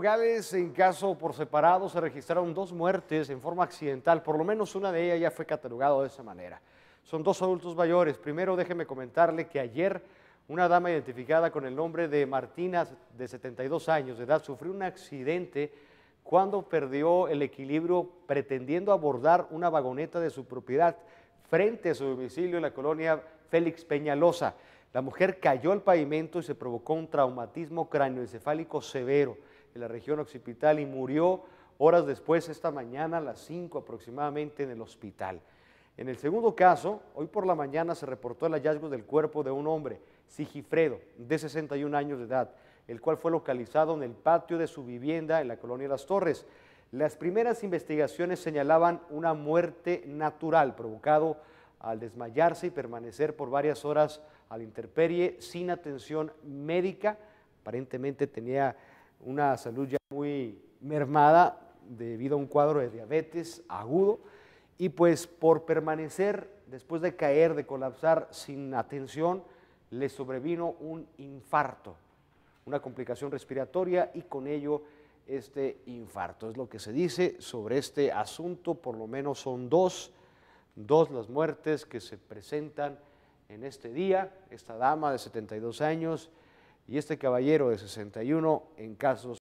Gales, en caso por separado, se registraron dos muertes en forma accidental, por lo menos una de ellas ya fue catalogada de esa manera. Son dos adultos mayores. Primero, déjeme comentarle que ayer una dama identificada con el nombre de Martina, de 72 años de edad, sufrió un accidente cuando perdió el equilibrio pretendiendo abordar una vagoneta de su propiedad frente a su domicilio en la colonia Félix Peñalosa. La mujer cayó al pavimento y se provocó un traumatismo cráneoencefálico severo la región occipital y murió horas después, esta mañana a las 5 aproximadamente, en el hospital. En el segundo caso, hoy por la mañana se reportó el hallazgo del cuerpo de un hombre, Sigifredo, de 61 años de edad, el cual fue localizado en el patio de su vivienda en la colonia Las Torres. Las primeras investigaciones señalaban una muerte natural provocado al desmayarse y permanecer por varias horas al interperie sin atención médica. Aparentemente tenía una salud ya muy mermada debido a un cuadro de diabetes agudo y pues por permanecer después de caer, de colapsar sin atención, le sobrevino un infarto, una complicación respiratoria y con ello este infarto. Es lo que se dice sobre este asunto, por lo menos son dos, dos las muertes que se presentan en este día. Esta dama de 72 años, y este caballero de 61 en casos